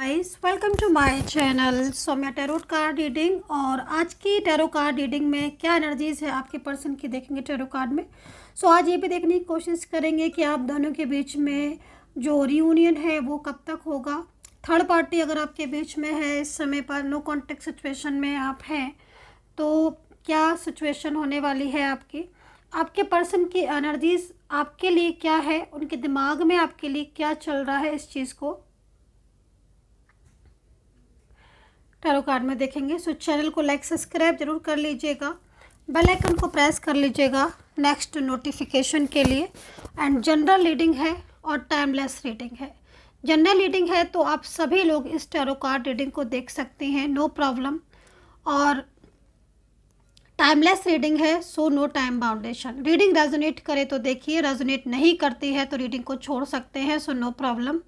guys welcome to my channel Somya tarot card reading और आज की टेरो कार्ड रीडिंग में क्या एनर्जीज है आपके पर्सन की देखेंगे टेरो कार्ड में सो so, आज ये भी देखने की कोशिश करेंगे कि आप दोनों के बीच में जो रियूनियन है वो कब तक होगा थर्ड पार्टी अगर आपके बीच में है इस समय पर नो कॉन्टेक्ट सिचुएशन में आप हैं तो क्या सिचुएशन होने वाली है आपकी आपके पर्सन की एनर्जीज आपके लिए क्या है उनके दिमाग में आपके लिए क्या चल रहा है इस चीज़ को टैरो कार्ड में देखेंगे सो चैनल को लाइक सब्सक्राइब जरूर कर लीजिएगा बेल आइकन को प्रेस कर लीजिएगा नेक्स्ट नोटिफिकेशन के लिए एंड जनरल रीडिंग है और टाइमलेस रीडिंग है जनरल रीडिंग है तो आप सभी लोग इस टैरो कार्ड रीडिंग को देख सकते हैं नो प्रॉब्लम और टाइमलेस रीडिंग है so no time boundation reading resonate करे तो देखिए रेजोनेट नहीं करती है तो रीडिंग को छोड़ सकते हैं सो नो प्रॉब्लम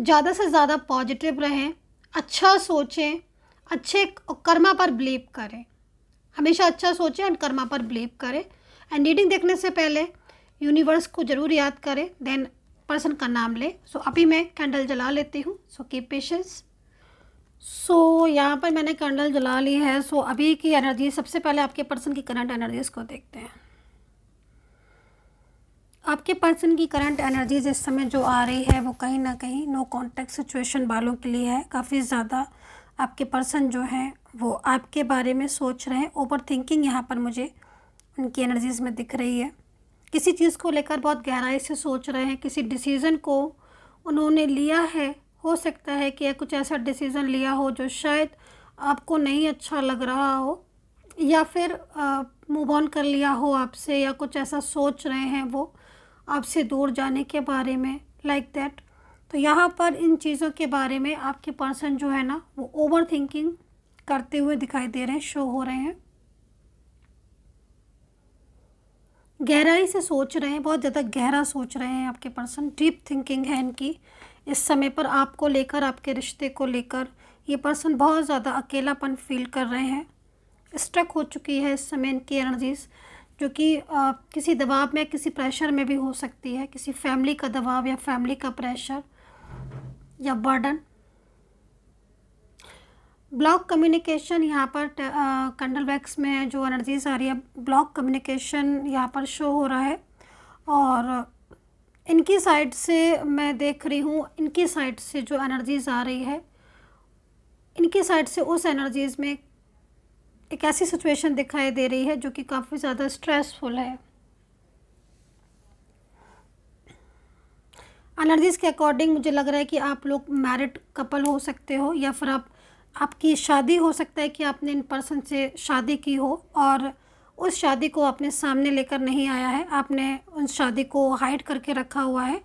ज़्यादा से ज़्यादा पॉजिटिव रहें अच्छा सोचें अच्छे कर्मा पर बिलीव करें हमेशा अच्छा सोचें एंड कर्मा पर बिलीव करें एंड रीडिंग देखने से पहले यूनिवर्स को ज़रूर याद करें देन पर्सन का नाम लें सो so, अभी मैं कैंडल जला लेती हूँ सो कीप पेशेंस सो यहाँ पर मैंने कैंडल जला ली है सो so, अभी की एनर्जी सबसे पहले आपके पर्सन की करंट एनर्जीज को देखते हैं आपके पर्सन की करंट एनर्जीज इस समय जो आ रही है वो कहीं ना कहीं नो कॉन्टेक्ट सिचुएशन बालों के लिए है काफ़ी ज़्यादा आपके पर्सन जो हैं वो आपके बारे में सोच रहे हैं ओवर थिंकिंग यहाँ पर मुझे उनकी एनर्जीज़ में दिख रही है किसी चीज़ को लेकर बहुत गहराई से सोच रहे हैं किसी डिसीज़न को उन्होंने लिया है हो सकता है कि कुछ ऐसा डिसीज़न लिया हो जो शायद आपको नहीं अच्छा लग रहा हो या फिर मूव ऑन कर लिया हो आपसे या कुछ ऐसा सोच रहे हैं वो आपसे दूर जाने के बारे में लाइक like दैट तो यहाँ पर इन चीज़ों के बारे में आपके पर्सन जो है ना वो ओवर थिंकिंग करते हुए दिखाई दे रहे हैं शो हो रहे हैं गहराई से सोच रहे हैं बहुत ज़्यादा गहरा सोच रहे हैं आपके पर्सन डीप थिंकिंग है इनकी इस समय पर आपको लेकर आपके रिश्ते को लेकर ये पर्सन बहुत ज़्यादा अकेलापन फील कर रहे हैं स्ट्रक हो चुकी है इस समय इनकी एनर्जीज़ जो कि किसी दबाव में किसी प्रेशर में भी हो सकती है किसी फैमिली का दबाव या फैमिली का प्रेशर या बर्डन ब्लॉक कम्युनिकेशन यहाँ पर कैंडल uh, वैक्स में जो एनर्जीज आ रही है ब्लॉक कम्युनिकेशन यहाँ पर शो हो रहा है और इनकी साइड से मैं देख रही हूँ इनकी साइड से जो एनर्जीज आ रही है इनकी साइड से उस एनर्जीज़ में एक ऐसी सिचुएशन दिखाई दे रही है जो कि काफ़ी ज़्यादा स्ट्रेसफुल है अनर्जीज़ के अकॉर्डिंग मुझे लग रहा है कि आप लोग मैरिड कपल हो सकते हो या फिर आप आपकी शादी हो सकता है कि आपने इन पर्सन से शादी की हो और उस शादी को आपने सामने लेकर नहीं आया है आपने उस शादी को हाइड करके रखा हुआ है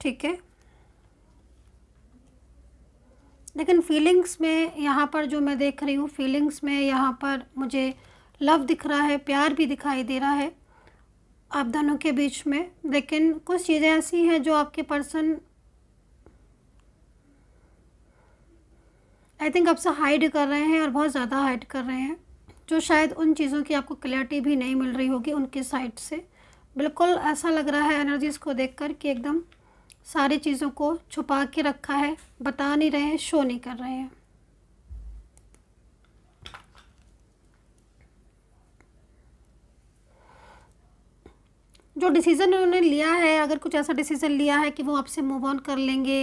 ठीक है लेकिन फीलिंग्स में यहाँ पर जो मैं देख रही हूँ फीलिंग्स में यहाँ पर मुझे लव दिख रहा है प्यार भी दिखाई दे रहा है आप दोनों के बीच में लेकिन कुछ चीज़ें ऐसी हैं जो आपके पर्सन आई थिंक आपसे हाइड कर रहे हैं और बहुत ज़्यादा हाइड कर रहे हैं जो शायद उन चीज़ों की आपको क्लैरिटी भी नहीं मिल रही होगी उनके साइड से बिल्कुल ऐसा लग रहा है एनर्जीज़ को देख कर कि एकदम सारी चीज़ों को छुपा के रखा है बता नहीं रहे हैं शो नहीं कर रहे हैं जो डिसीज़न उन्होंने लिया है अगर कुछ ऐसा डिसीज़न लिया है कि वो आपसे मूव ऑन कर लेंगे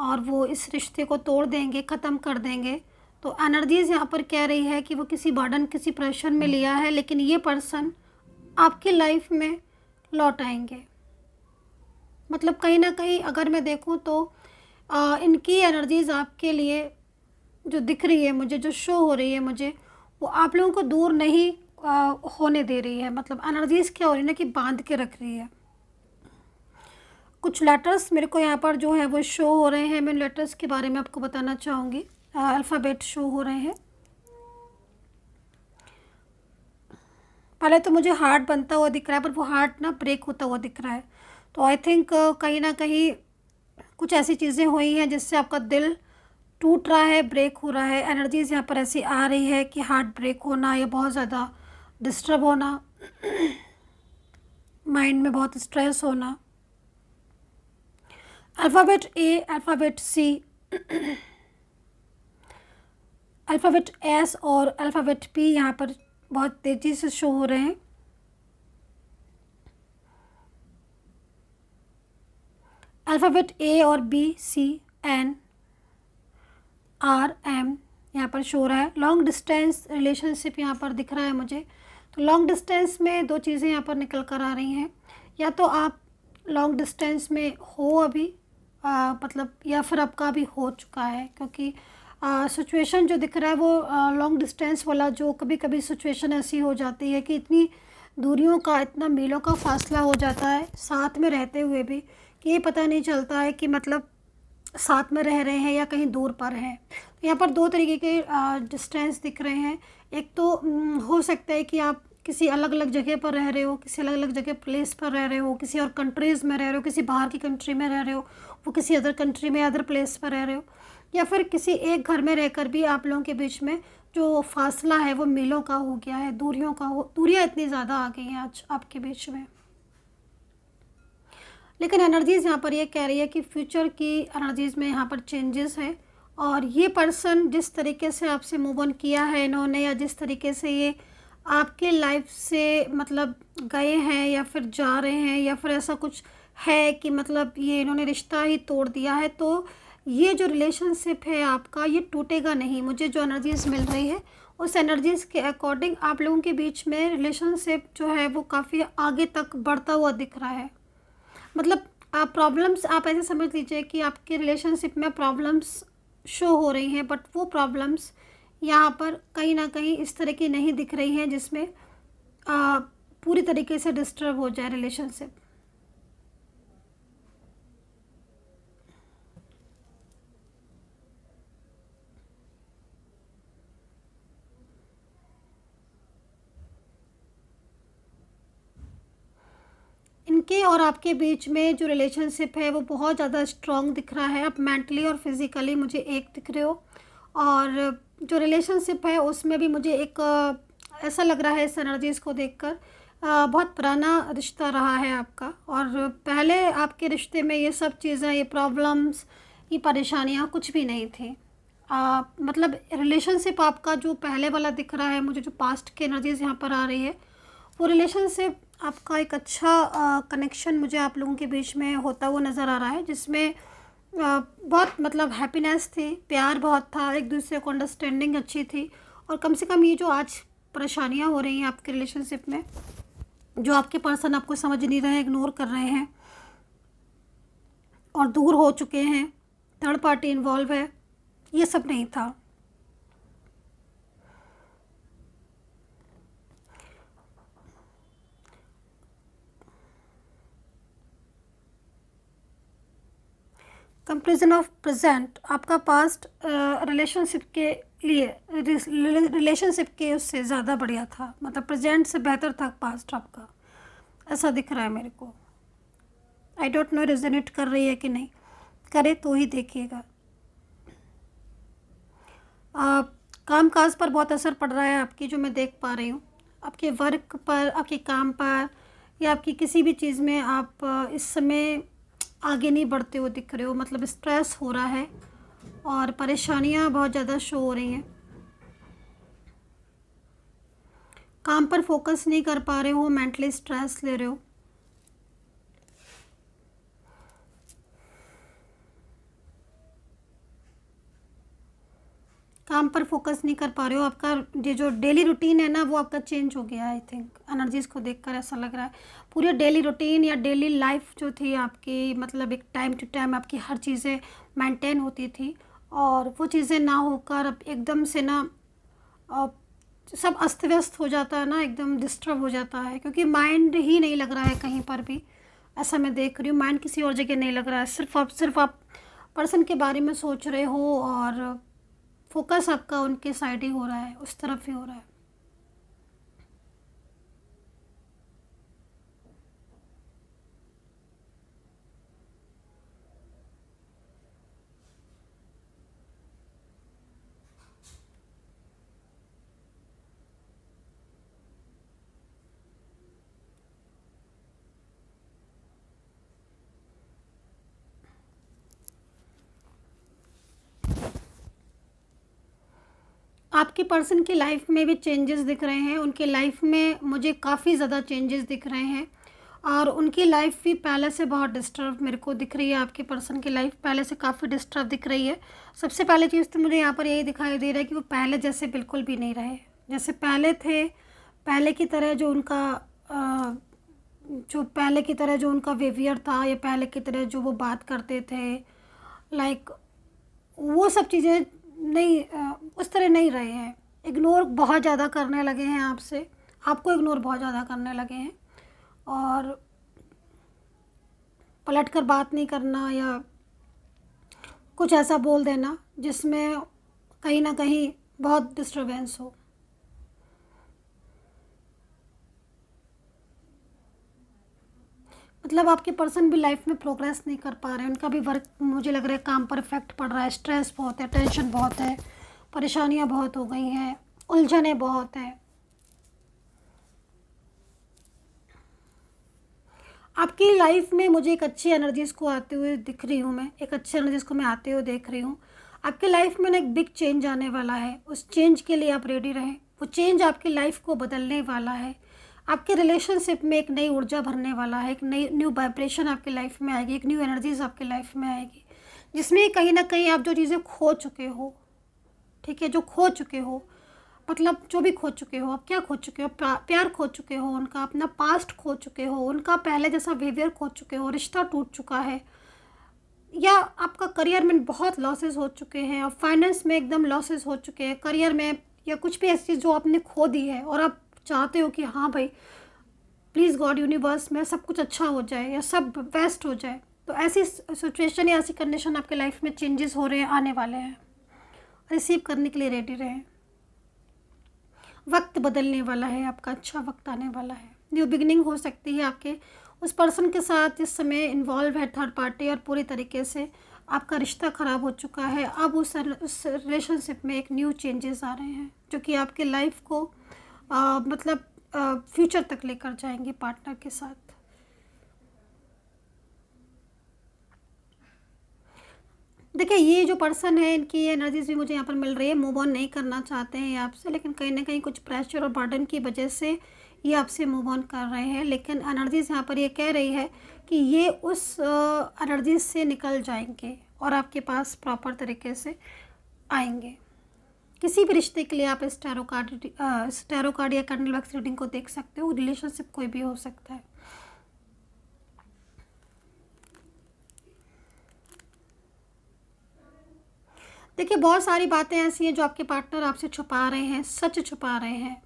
और वो इस रिश्ते को तोड़ देंगे ख़त्म कर देंगे तो एनर्जीज यहाँ पर कह रही है कि वो किसी बर्डन किसी प्रेशर में लिया है लेकिन ये पर्सन आपकी लाइफ में लौट आएंगे मतलब कहीं ना कहीं अगर मैं देखूँ तो आ, इनकी एनर्जीज़ आपके लिए जो दिख रही है मुझे जो शो हो रही है मुझे वो आप लोगों को दूर नहीं होने दे रही है मतलब एनर्जीज़ क्या हो रही है ना कि बांध के रख रही है कुछ लेटर्स मेरे को यहाँ पर जो है वो शो हो रहे हैं मैं लेटर्स के बारे में आपको बताना चाहूँगी अल्फ़ाबेट शो हो रहे हैं पहले तो मुझे हार्ट बनता हुआ दिख रहा है पर वो हार्ट ना ब्रेक होता हुआ दिख रहा है तो आई थिंक कहीं ना कहीं कुछ ऐसी चीज़ें हुई हैं जिससे आपका दिल टूट रहा है ब्रेक हो रहा है एनर्जीज़ यहाँ पर ऐसी आ रही है कि हार्ट ब्रेक होना या बहुत ज़्यादा डिस्टर्ब होना माइंड में बहुत स्ट्रेस होना alphabet A alphabet C alphabet S और अल्फ़ाबेट पी यहाँ पर बहुत तेज़ी से शो हो रहे हैं अल्फ़ाबेट ए और B C N R M यहाँ पर शो हो रहा है लॉन्ग डिस्टेंस रिलेशनशिप यहाँ पर दिख रहा है मुझे तो लॉन्ग डिस्टेंस में दो चीज़ें यहाँ पर निकल कर आ रही हैं या तो आप लॉन्ग डिस्टेंस में हो अभी आ, मतलब या फिर आपका अभी हो चुका है क्योंकि सिचुएशन जो दिख रहा है वो लॉन्ग डिस्टेंस वाला जो कभी कभी सिचुएशन ऐसी हो जाती है कि इतनी दूरियों का इतना मीलों का फासला हो जाता है साथ में रहते हुए भी कि ये पता नहीं चलता है कि मतलब साथ में रह रहे हैं या कहीं दूर पर हैं यहाँ पर दो तरीके के डिस्टेंस दिख रहे हैं एक तो हो सकता है कि आप किसी अलग अलग जगह पर रह रहे हो किसी अलग अलग जगह प्लेस पर रह रहे हो किसी और कंट्रीज़ में रह रहे हो किसी बाहर की कंट्री में रह रहे हो वो किसी अदर कंट्री में अदर प्लेस पर रह रहे हो या फिर किसी एक घर में रहकर भी आप लोगों के बीच में जो फासला है वो मीलों का हो गया है दूरियों का हो दूरियाँ इतनी ज़्यादा आ गई हैं आज आपके बीच में लेकिन एनर्जीज़ यहाँ पर ये यह कह रही है कि फ्यूचर की एनर्जीज़ में यहाँ पर चेंजेस है और ये पर्सन जिस तरीके से आपसे मूव ऑन किया है इन्होंने या जिस तरीके से ये आपके लाइफ से मतलब गए हैं या फिर जा रहे हैं या फिर ऐसा कुछ है कि मतलब ये इन्होंने रिश्ता ही तोड़ दिया है तो ये जो रिलेशनशिप है आपका ये टूटेगा नहीं मुझे जो एनर्जीज मिल रही है उस एनर्जीज़ के अकॉर्डिंग आप लोगों के बीच में रिलेशनशिप जो है वो काफ़ी आगे तक बढ़ता हुआ दिख रहा है मतलब प्रॉब्लम्स आप ऐसे समझ लीजिए कि आपके रिलेशनशिप में प्रॉब्लम्स शो हो रही हैं बट वो प्रॉब्लम्स यहाँ पर कहीं ना कहीं इस तरह की नहीं दिख रही हैं जिसमें पूरी तरीके से डिस्टर्ब हो जाए रिलेशनशिप आपके और आपके बीच में जो रिलेशनशिप है वो बहुत ज़्यादा स्ट्रॉन्ग दिख रहा है आप मेंटली और फिज़िकली मुझे एक दिख रहे हो और जो रिलेशनशिप है उसमें भी मुझे एक ऐसा लग रहा है इस एनर्जीज़ को देखकर बहुत पुराना रिश्ता रहा है आपका और पहले आपके रिश्ते में ये सब चीज़ें ये प्रॉब्लम्स ये परेशानियाँ कुछ भी नहीं थी आ, मतलब रिलेशनशिप आपका जो पहले वाला दिख रहा है मुझे जो पास्ट के एनर्जीज यहाँ पर आ रही है वो रिलेशनशिप आपका एक अच्छा कनेक्शन मुझे आप लोगों के बीच में होता हुआ नज़र आ रहा है जिसमें बहुत मतलब हैप्पीनेस थी प्यार बहुत था एक दूसरे को अंडरस्टैंडिंग अच्छी थी और कम से कम ये जो आज परेशानियाँ हो रही हैं आपके रिलेशनशिप में जो आपके पर्सन आपको समझ नहीं रहे इग्नोर कर रहे हैं और दूर हो चुके हैं थर्ड पार्टी इन्वॉल्व है ये सब नहीं था कंपेरिजन ऑफ प्रेजेंट आपका पास्ट रिलेशनशिप के लिए रिलेशनशिप के उससे ज़्यादा बढ़िया था मतलब प्रेजेंट से बेहतर था पास्ट आपका ऐसा दिख रहा है मेरे को आई डोंट नो रेजोनेट कर रही है कि नहीं करे तो ही देखिएगा काम काज पर बहुत असर पड़ रहा है आपकी जो मैं देख पा रही हूँ आपके वर्क पर आपके काम पर या आपकी किसी भी चीज़ में आप इस समय आगे नहीं बढ़ते हुए दिख रहे हो मतलब स्ट्रेस हो रहा है और परेशानियाँ बहुत ज़्यादा शो हो रही हैं काम पर फोकस नहीं कर पा रहे हो मेंटली स्ट्रेस ले रहे हो काम पर फोकस नहीं कर पा रहे हो आपका ये जो डेली रूटीन है ना वो आपका चेंज हो गया आई थिंक एनर्जीज को देखकर ऐसा लग रहा है पूरे डेली रूटीन या डेली लाइफ जो थी आपकी मतलब एक टाइम टू टाइम आपकी हर चीज़ें मेंटेन होती थी और वो चीज़ें ना होकर अब एकदम से ना सब अस्त व्यस्त हो जाता है ना एकदम डिस्टर्ब हो जाता है क्योंकि माइंड ही नहीं लग रहा है कहीं पर भी ऐसा मैं देख रही हूँ माइंड किसी और जगह नहीं लग रहा है सिर्फ आप सिर्फ आप पर्सन के बारे में सोच रहे हो और फोकस आपका उनके साइड ही हो रहा है उस तरफ ही हो रहा है आपके पर्सन की लाइफ में भी चेंजेस दिख रहे हैं उनके लाइफ में मुझे काफ़ी ज़्यादा चेंजेस दिख रहे हैं और उनकी लाइफ भी पहले से बहुत डिस्टर्ब मेरे को दिख रही है आपके पर्सन की लाइफ पहले से काफ़ी डिस्टर्ब दिख रही है सबसे पहले चीज़ तो मुझे यहाँ पर यही दिखाई दे रहा है कि वो पहले जैसे बिल्कुल भी नहीं रहे जैसे पहले थे पहले की तरह जो उनका जो पहले की तरह जो उनका वेवियर था या पहले की तरह जो वो बात करते थे लाइक वो सब चीज़ें नहीं उस तरह नहीं रहे हैं इग्नोर बहुत ज़्यादा करने लगे हैं आपसे आपको इग्नोर बहुत ज़्यादा करने लगे हैं और पलट कर बात नहीं करना या कुछ ऐसा बोल देना जिसमें कहीं ना कहीं बहुत डिस्टर्बेंस हो मतलब आपके पर्सन भी लाइफ में प्रोग्रेस नहीं कर पा रहे उनका भी वर्क मुझे लग रहा है काम पर इफेक्ट पड़ रहा है स्ट्रेस बहुत है टेंशन बहुत है परेशानियाँ बहुत हो गई हैं उलझने बहुत हैं आपकी लाइफ में मुझे एक अच्छी एनर्जीज़ को आते हुए दिख रही हूँ मैं एक अच्छी एनर्जीज़ को मैं आते हुए देख रही हूँ आपके लाइफ में ना एक बिग चेंज आने वाला है उस चेंज के लिए आप रेडी रहें वो चेंज आपकी लाइफ को बदलने वाला है आपके रिलेशनशिप में एक नई ऊर्जा भरने वाला है एक नई न्यू वाइब्रेशन आपकी लाइफ में आएगी एक न्यू एनर्जीज आपकी लाइफ में आएगी जिसमें कहीं ना कहीं आप जो चीज़ें खो चुके हो ठीक है जो खो चुके हो मतलब जो भी खो चुके हो आप क्या खो चुके हो प्यार खो चुके हो उनका अपना पास्ट खो चुके हो उनका पहले जैसा बिहेवियर खो चुके हो रिश्ता टूट चुका है या आपका करियर में बहुत लॉसेस हो चुके हैं और फाइनेंस में एकदम लॉसेस हो चुके हैं करियर में या कुछ भी ऐसी चीज़ जो आपने खो दी है और आप चाहते हो कि हाँ भाई प्लीज़ गॉड यूनिवर्स में सब कुछ अच्छा हो जाए या सब बेस्ट हो जाए तो ऐसी सिचुएशन या ऐसी कंडीशन आपके लाइफ में चेंजेस हो रहे हैं आने वाले हैं रिसीव करने के लिए रेडी रहें वक्त बदलने वाला है आपका अच्छा वक्त आने वाला है न्यू बिगनिंग हो सकती है आपके उस पर्सन के साथ इस समय इन्वॉल्व है थर्ड पार्टी और पूरी तरीके से आपका रिश्ता ख़राब हो चुका है अब उस उस रिलेशनशिप में एक न्यू चेंजेस आ रहे हैं जो कि आपके लाइफ को आ, मतलब आ, फ्यूचर तक लेकर जाएंगे पार्टनर के साथ देखिए ये जो पर्सन है इनकी एनर्जीज भी मुझे यहाँ पर मिल रही है मूव ऑन नहीं करना चाहते हैं आपसे लेकिन कहीं ना कहीं कुछ प्रेशर और बर्डन की वजह से ये आपसे मूव ऑन कर रहे हैं लेकिन एनर्जीज यहाँ पर ये कह रही है कि ये उस एनर्जीज से निकल जाएंगे और आपके पास प्रॉपर तरीके से आएंगे किसी भी रिश्ते के लिए आप इस टैरो कार्ड या कैंडल वैक्स रीडिंग को देख सकते हो रिलेशनशिप कोई भी हो सकता है देखिए बहुत सारी बातें ऐसी हैं जो आपके पार्टनर आपसे छुपा रहे हैं सच छुपा रहे हैं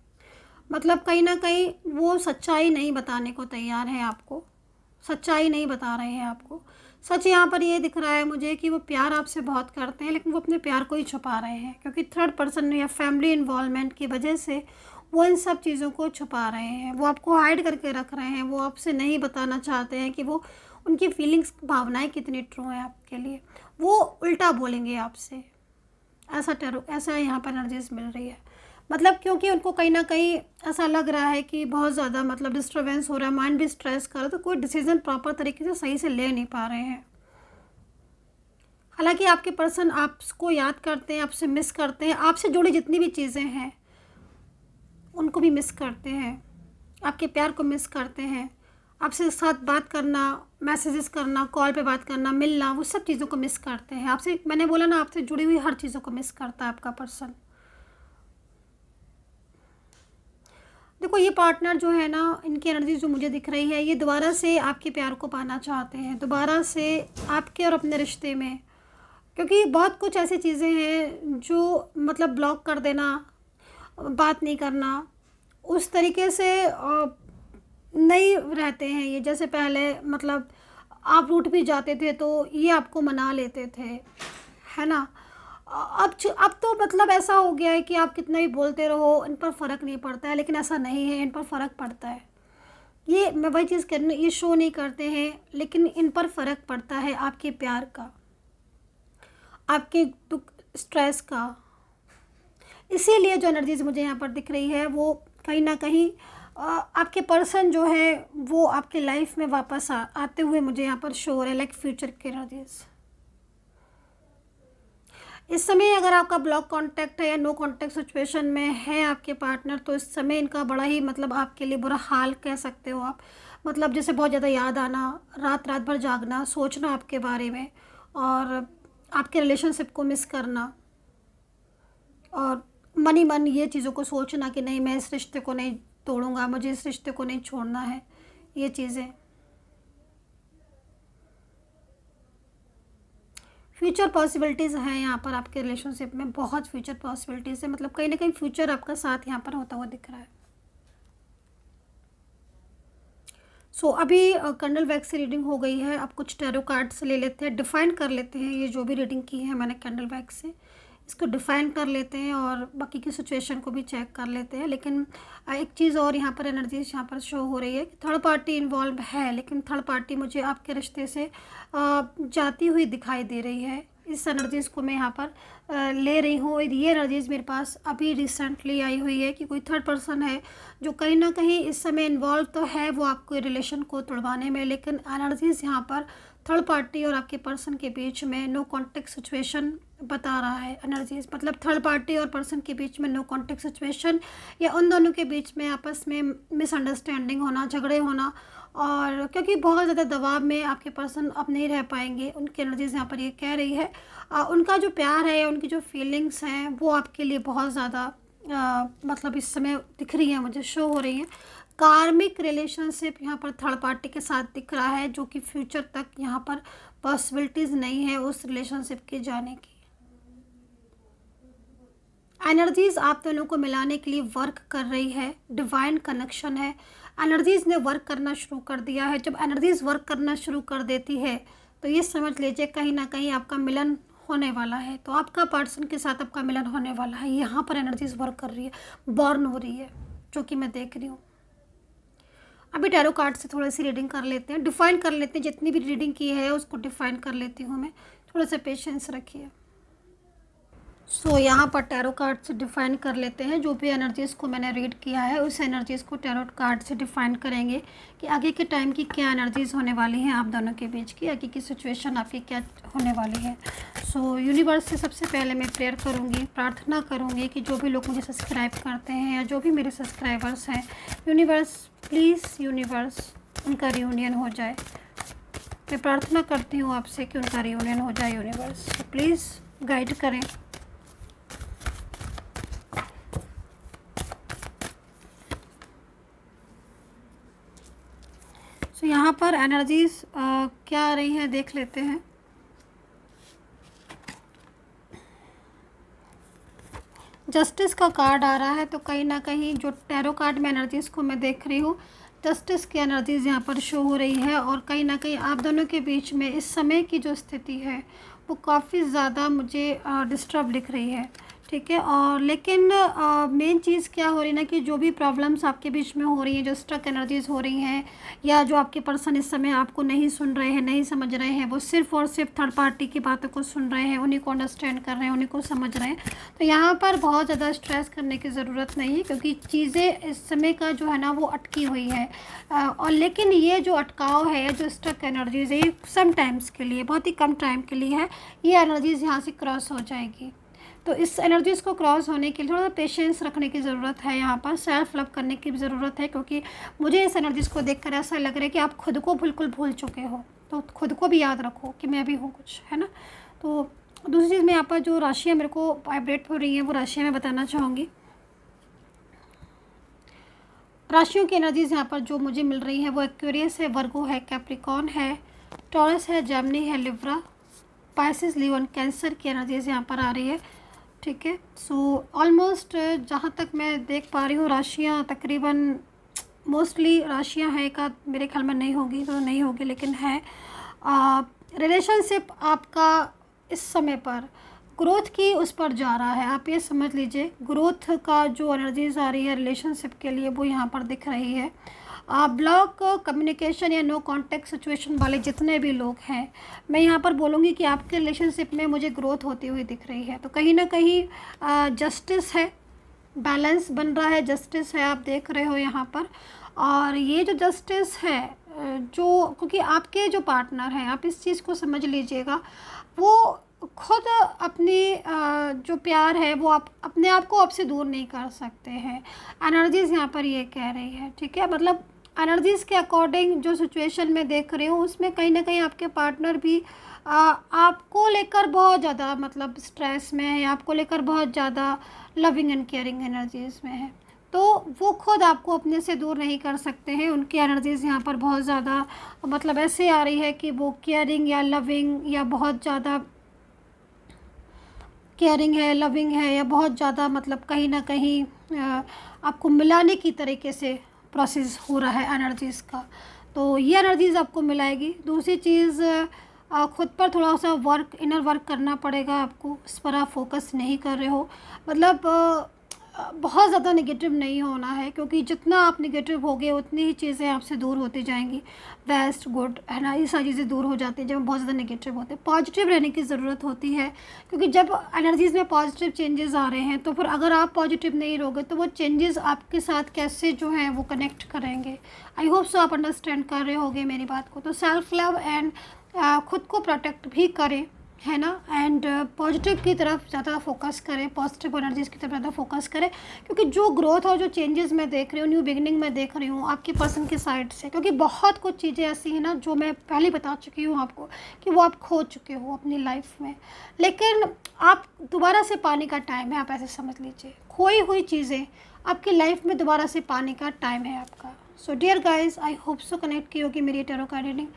मतलब कहीं ना कहीं वो सच्चाई नहीं बताने को तैयार है आपको सच्चाई नहीं बता रहे हैं आपको सच यहाँ पर ये दिख रहा है मुझे कि वो प्यार आपसे बहुत करते हैं लेकिन वो अपने प्यार को ही छुपा रहे हैं क्योंकि थर्ड पर्सन या फैमिली इन्वॉलमेंट की वजह से वो इन सब चीज़ों को छुपा रहे हैं वो आपको हाइड करके रख रहे हैं वो आपसे नहीं बताना चाहते हैं कि वो उनकी फीलिंग्स भावनाएं कितनी ट्रू हैं आपके लिए वो उल्टा बोलेंगे आपसे ऐसा टेरो ऐसा यहाँ पर एनर्जीज मिल रही है मतलब क्योंकि उनको कहीं ना कहीं ऐसा लग रहा है कि बहुत ज़्यादा मतलब डिस्टर्बेंस हो रहा है माइंड भी स्ट्रेस कर रहा है तो कोई डिसीजन प्रॉपर तरीके से सही से ले नहीं पा रहे हैं हालांकि आपके पर्सन आपको याद करते हैं आपसे मिस करते हैं आपसे जुड़ी जितनी भी चीज़ें हैं उनको भी मिस करते हैं आपके प्यार को मिस करते हैं आपसे साथ बात करना मैसेजेस करना कॉल पे बात करना मिलना वो सब चीज़ों को मिस करते हैं आपसे मैंने बोला ना आपसे जुड़ी हुई हर चीज़ों को मिस करता है आपका पर्सन देखो ये पार्टनर जो है ना इनकी एनर्जी जो मुझे दिख रही है ये दोबारा से आपके प्यार को पाना चाहते हैं दोबारा से आपके और अपने रिश्ते में क्योंकि बहुत कुछ ऐसी चीज़ें हैं जो मतलब ब्लॉक कर देना बात नहीं करना उस तरीके से नहीं रहते हैं ये जैसे पहले मतलब आप रूट भी जाते थे तो ये आपको मना लेते थे है ना अब अब तो मतलब ऐसा हो गया है कि आप कितना भी बोलते रहो इन पर फ़र्क नहीं पड़ता है लेकिन ऐसा नहीं है इन पर फ़र्क पड़ता है ये मैं वही चीज़ कर ये शो नहीं करते हैं लेकिन इन पर फ़र्क पड़ता है आपके प्यार का आपके दुख स्ट्रेस का इसीलिए जो एनर्जीज मुझे यहाँ पर दिख रही है वो कहीं ना कहीं आपके पर्सन जो है वो आपके लाइफ में वापस आ, आते हुए मुझे यहाँ पर शो हो रहा है लाइक फ्यूचर के एनर्जीज़ इस समय अगर आपका ब्लॉक कॉन्टैक्ट है या नो कॉन्टैक्ट सिचुएशन में है आपके पार्टनर तो इस समय इनका बड़ा ही मतलब आपके लिए बुरा हाल कह सकते हो आप मतलब जैसे बहुत ज़्यादा याद आना रात रात भर जागना सोचना आपके बारे में और आपके रिलेशनशिप को मिस करना और मन ही मन ये चीज़ों को सोचना कि नहीं मैं इस रिश्ते को नहीं तोड़ूंगा मुझे इस रिश्ते को नहीं छोड़ना है ये चीज़ें फ्यूचर पॉसिबिलिटीज़ हैं यहाँ पर आपके रिलेशनशिप में बहुत फ्यूचर पॉसिबिलिटीज़ है मतलब कहीं ना कहीं फ्यूचर आपका साथ यहाँ पर होता हुआ दिख रहा है सो so, अभी कैंडल वैक्स से रीडिंग हो गई है अब कुछ टेरो कार्ड्स ले लेते हैं डिफाइन कर लेते हैं ये जो भी रीडिंग की है मैंने कैंडल वैक्स से इसको डिफ़ाइन कर लेते हैं और बाकी की सिचुएशन को भी चेक कर लेते हैं लेकिन एक चीज़ और यहाँ पर एनर्जी यहाँ पर शो हो रही है कि थर्ड पार्टी इन्वॉल्व है लेकिन थर्ड पार्टी मुझे आपके रिश्ते से जाती हुई दिखाई दे रही है इस एनर्जीज़ को मैं यहाँ पर ले रही हूँ और ये एनर्जीज़ मेरे पास अभी रिसेंटली आई हुई है कि कोई थर्ड पर्सन है जो कहीं ना कहीं इस समय इन्वॉल्व तो है वो आपके रिलेशन को तोड़वाने में लेकिन एनर्जीज़ यहाँ पर थर्ड पार्टी और आपके पर्सन के बीच में नो कॉन्टेक्ट सिचुएशन बता रहा है एनर्जीज मतलब थर्ड पार्टी और पर्सन के बीच में नो कॉन्टेक्ट सिचुएशन या उन दोनों के बीच में आपस में मिसअंडरस्टैंडिंग होना झगड़े होना और क्योंकि बहुत ज़्यादा दबाव में आपके पर्सन अब नहीं रह पाएंगे उनकी एनर्जीज यहाँ पर ये कह रही है आ, उनका जो प्यार है या उनकी जो फीलिंग्स हैं वो आपके लिए बहुत ज़्यादा मतलब इस समय दिख रही है मुझे शो हो रही हैं कार्मिक रिलेशनशिप यहाँ पर थर्ड पार्टी के साथ दिख रहा है जो कि फ्यूचर तक यहाँ पर पॉसिबिलिटीज़ नहीं है उस रिलेशनशिप के जाने की एनर्जीज आप दोनों को मिलाने के लिए वर्क कर रही है डिवाइन कनेक्शन है एनर्जीज ने वर्क करना शुरू कर दिया है जब एनर्जीज वर्क करना शुरू कर देती है तो ये समझ लीजिए कहीं ना कहीं आपका मिलन होने वाला है तो आपका पर्सन के साथ आपका मिलन होने वाला है यहाँ पर एनर्जीज वर्क कर रही है बॉर्न हो रही है जो कि मैं देख रही हूँ अभी टैरो कार्ड से थोड़ी सी रीडिंग कर लेते हैं डिफाइन कर लेते हैं जितनी भी रीडिंग की है उसको डिफाइन कर लेती हूँ मैं थोड़ा सा पेशेंस रखिए सो so, यहाँ पर टैरो कार्ड से डिफाइन कर लेते हैं जो भी एनर्जीज़ को मैंने रीड किया है उस एनर्जीज़ को टैरो कार्ड से डिफाइन करेंगे कि आगे के टाइम की क्या एनर्जीज़ होने वाली हैं आप दोनों के बीच की आगे की सिचुएशन आपकी क्या होने वाली है सो so, यूनिवर्स से सबसे पहले मैं प्रेयर करूँगी प्रार्थना करूँगी कि जो भी लोग मुझे सब्सक्राइब करते हैं या जो भी मेरे सब्सक्राइबर्स हैं यूनिवर्स प्लीज़ यूनिवर्स उनका रियूनियन हो जाए मैं प्रार्थना करती हूँ आपसे कि उनका रियूनियन हो जाए यूनिवर्स प्लीज़ गाइड करें तो यहाँ पर एनर्जीज क्या आ रही है देख लेते हैं जस्टिस का कार्ड आ रहा है तो कहीं ना कहीं जो टैरो कार्ड में एनर्जीज़ को मैं देख रही हूँ जस्टिस की एनर्जीज़ यहाँ पर शो हो रही है और कहीं ना कहीं आप दोनों के बीच में इस समय की जो स्थिति है वो काफ़ी ज़्यादा मुझे डिस्टर्ब दिख रही है ठीक है और लेकिन मेन चीज़ क्या हो रही है ना कि जो भी प्रॉब्लम्स आपके बीच में हो रही हैं जो स्ट्रक एनर्जीज़ हो रही हैं या जो आपके पर्सन इस समय आपको नहीं सुन रहे हैं नहीं समझ रहे हैं वो सिर्फ और सिर्फ थर्ड पार्टी की बातों को सुन रहे हैं उन्हीं को अंडरस्टैंड कर रहे हैं उन्हीं को समझ रहे हैं तो यहाँ पर बहुत ज़्यादा स्ट्रेस करने की ज़रूरत नहीं है क्योंकि चीज़ें इस समय का जो है ना वो अटकी हुई है और लेकिन ये जो अटकाव है जो स्ट्रक एनर्जीज़ है ये सम टाइम्स के लिए बहुत ही कम टाइम के लिए है ये एनर्जीज़ यहाँ से क्रॉस हो जाएगी तो इस एनर्जीज़ को क्रॉस होने के लिए थोड़ा सा पेशेंस रखने की ज़रूरत है यहाँ पर सेल्फ लव करने की ज़रूरत है क्योंकि मुझे इस एनर्जीज़ को देखकर ऐसा लग रहा है कि आप खुद को बिल्कुल भूल चुके हो तो खुद को भी याद रखो कि मैं भी हूँ कुछ है ना तो दूसरी चीज़ मैं यहाँ पर जो राशियाँ मेरे को वाइब्रेट हो रही हैं वो राशियाँ मैं बताना चाहूँगी राशियों की एनर्जीज यहाँ पर जो मुझे मिल रही है वो एक्वेरियस है वर्गो है कैप्रिकॉन है टॉरस है जैमनी है लिब्रा पाइसिस लिवन कैंसर की एनर्जीज यहाँ पर आ रही है ठीक है सो ऑलमोस्ट uh, जहाँ तक मैं देख पा रही हूँ राशियाँ तकरीबन मोस्टली राशियाँ हैं का मेरे ख्याल में नहीं होगी तो नहीं होगी लेकिन है रिलेशनशिप आपका इस समय पर ग्रोथ की उस पर जा रहा है आप ये समझ लीजिए ग्रोथ का जो एनर्जीज आ रही है रिलेशनशिप के लिए वो यहाँ पर दिख रही है ब्लॉक कम्युनिकेशन या नो कॉन्टैक्ट सिचुएशन वाले जितने भी लोग हैं मैं यहाँ पर बोलूँगी कि आपके रिलेशनशिप में मुझे ग्रोथ होती हुई दिख रही है तो कहीं ना कहीं जस्टिस है बैलेंस बन रहा है जस्टिस है आप देख रहे हो यहाँ पर और ये जो जस्टिस है जो क्योंकि आपके जो पार्टनर हैं आप इस चीज़ को समझ लीजिएगा वो खुद अपनी जो प्यार है वो आप अपने आप को आपसे दूर नहीं कर सकते हैं एनर्जीज यहाँ पर ये कह रही है ठीक है मतलब एनर्जीज़ के अकॉर्डिंग जो सिचुएशन में देख रही हूँ उसमें कहीं ना कहीं आपके पार्टनर भी आ, आपको लेकर बहुत ज़्यादा मतलब स्ट्रेस में है आपको लेकर बहुत ज़्यादा लविंग एंड केयरिंग एनर्जीज़ में है तो वो खुद आपको अपने से दूर नहीं कर सकते हैं उनकी एनर्जीज़ यहाँ पर बहुत ज़्यादा मतलब ऐसे आ रही है कि वो केयरिंग या लविंग या बहुत ज़्यादा केयरिंग है लविंग है या बहुत ज़्यादा मतलब कहीं ना कहीं आपको मिलाने की तरीके से प्रोसेस हो रहा है एनर्जीज़ का तो ये एनर्जीज़ आपको मिलाएगी दूसरी चीज़ ख़ुद पर थोड़ा सा वर्क इनर वर्क करना पड़ेगा आपको इस पर आप फोकस नहीं कर रहे हो मतलब बहुत ज़्यादा नेगेटिव नहीं होना है क्योंकि जितना आप नेगेटिव हो गए उतनी ही चीज़ें आपसे दूर होती जाएंगी बेस्ट गुड है ना ये सारी चीज़ें दूर हो जाती हैं जब बहुत ज़्यादा नेगेटिव होते हैं पॉजिटिव रहने की ज़रूरत होती है क्योंकि जब एनर्जीज़ में पॉजिटिव चेंजेस आ रहे हैं तो फिर अगर आप पॉजिटिव नहीं रहोगे तो वो चेंजेस आपके साथ कैसे जो हैं वो कनेक्ट करेंगे आई होप सो आप अंडरस्टैंड कर रहे होगे मेरी बात को तो सेल्फ लव एंड खुद को प्रोटेक्ट भी करें है ना एंड पॉजिटिव uh, की तरफ ज़्यादा फोकस करें पॉजिटिव एनर्जीज़ की तरफ ज़्यादा फोकस करें क्योंकि जो ग्रोथ और जो चेंजेस मैं देख रही हूँ न्यू बिगनिंग में देख रही हूँ आपके पर्सन के साइड से क्योंकि बहुत कुछ चीज़ें ऐसी हैं ना जो मैं पहले बता चुकी हूँ आपको कि वो आप खो चुके हो अपनी लाइफ में लेकिन आप दोबारा से पाने का टाइम है आप ऐसे समझ लीजिए खोई हुई चीज़ें आपकी लाइफ में दोबारा से पाने का टाइम है आपका so dear guys I hope so connect की होगी मेरी टेरो का रीडिंग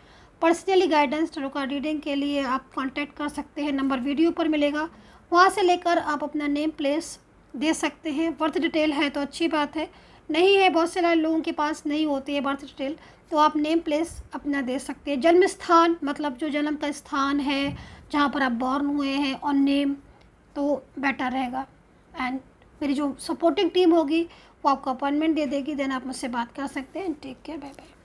पर्सनली गाइडेंस टरों का रीडिंग के लिए आप कांटेक्ट कर सकते हैं नंबर वीडियो पर मिलेगा वहाँ से लेकर आप अपना नेम प्लेस दे सकते हैं बर्थ डिटेल है तो अच्छी बात है नहीं है बहुत से लोगों के पास नहीं होती है बर्थ डिटेल तो आप नेम प्लेस अपना दे सकते हैं जन्म स्थान मतलब जो जन्म का स्थान है जहाँ पर आप बॉर्न हुए हैं और नेम तो बेटर रहेगा एंड मेरी जो सपोर्टिंग टीम होगी वो आपको अपॉइंटमेंट दे देगी देन आप मुझसे बात कर सकते हैं टेक केयर बाय बाय